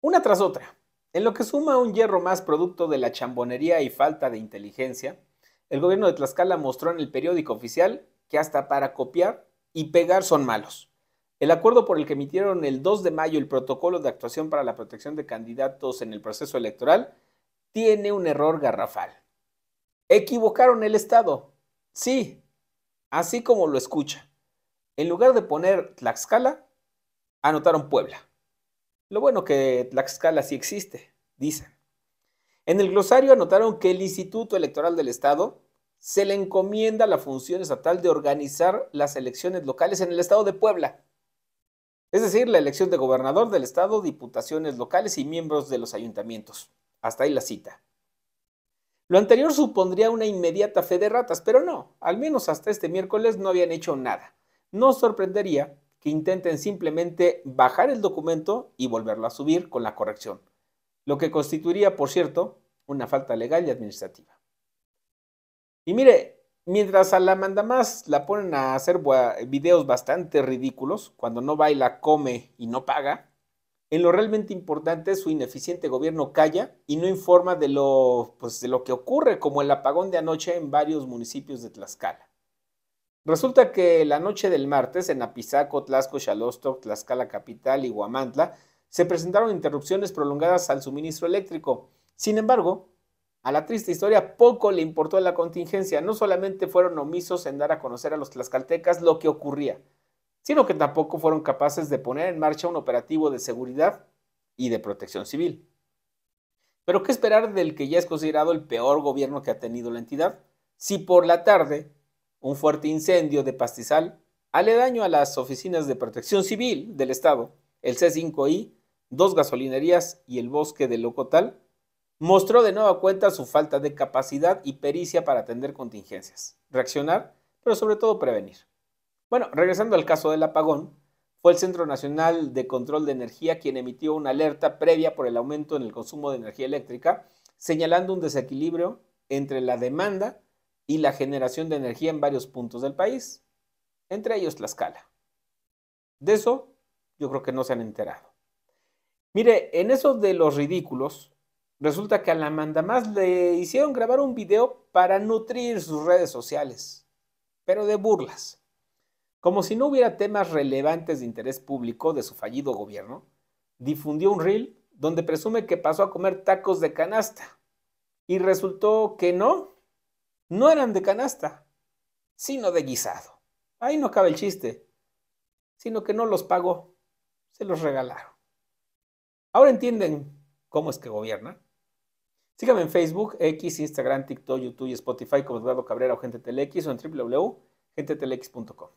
una tras otra. En lo que suma un hierro más producto de la chambonería y falta de inteligencia, el gobierno de Tlaxcala mostró en el periódico oficial que hasta para copiar y pegar son malos. El acuerdo por el que emitieron el 2 de mayo el protocolo de actuación para la protección de candidatos en el proceso electoral tiene un error garrafal. Equivocaron el Estado. Sí, así como lo escucha. En lugar de poner Tlaxcala, anotaron Puebla. Lo bueno que Tlaxcala sí existe, dicen. En el glosario anotaron que el Instituto Electoral del Estado se le encomienda la función estatal de organizar las elecciones locales en el Estado de Puebla. Es decir, la elección de gobernador del Estado, diputaciones locales y miembros de los ayuntamientos. Hasta ahí la cita. Lo anterior supondría una inmediata fe de ratas, pero no, al menos hasta este miércoles no habían hecho nada. No sorprendería que intenten simplemente bajar el documento y volverlo a subir con la corrección, lo que constituiría, por cierto, una falta legal y administrativa. Y mire, mientras a la mandamás la ponen a hacer videos bastante ridículos, cuando no baila, come y no paga, en lo realmente importante su ineficiente gobierno calla y no informa de lo, pues, de lo que ocurre, como el apagón de anoche en varios municipios de Tlaxcala. Resulta que la noche del martes en Apizaco, Tlaxco, Xalostoc, Tlaxcala Capital y Huamantla se presentaron interrupciones prolongadas al suministro eléctrico. Sin embargo, a la triste historia poco le importó la contingencia. No solamente fueron omisos en dar a conocer a los tlaxcaltecas lo que ocurría, sino que tampoco fueron capaces de poner en marcha un operativo de seguridad y de protección civil. Pero ¿qué esperar del que ya es considerado el peor gobierno que ha tenido la entidad? Si por la tarde un fuerte incendio de pastizal aledaño a las oficinas de protección civil del Estado, el C5I, dos gasolinerías y el bosque de Locotal, mostró de nueva cuenta su falta de capacidad y pericia para atender contingencias, reaccionar, pero sobre todo prevenir. Bueno, regresando al caso del apagón, fue el Centro Nacional de Control de Energía quien emitió una alerta previa por el aumento en el consumo de energía eléctrica, señalando un desequilibrio entre la demanda y la generación de energía en varios puntos del país, entre ellos Tlaxcala. De eso yo creo que no se han enterado. Mire, en eso de los ridículos, resulta que a la mandamás le hicieron grabar un video para nutrir sus redes sociales, pero de burlas. Como si no hubiera temas relevantes de interés público de su fallido gobierno, difundió un reel donde presume que pasó a comer tacos de canasta. Y resultó que no, no eran de canasta, sino de guisado. Ahí no cabe el chiste, sino que no los pagó, se los regalaron. Ahora entienden cómo es que gobierna. Síganme en Facebook, X, Instagram, TikTok, YouTube y Spotify como Eduardo Cabrera o Gente Telex o en www.gentetelex.com.